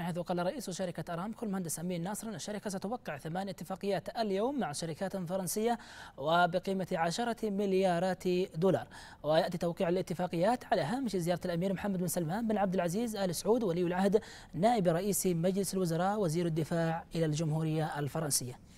حيث قال رئيس شركة أرامكو المهندس أمين ناصر أن الشركة ستوقع ثمان اتفاقيات اليوم مع شركات فرنسية وبقيمة عشرة مليارات دولار ويأتي توقيع الاتفاقيات على هامش زيارة الأمير محمد بن سلمان بن عبد العزيز آل سعود ولي العهد نائب رئيس مجلس الوزراء وزير الدفاع إلى الجمهورية الفرنسية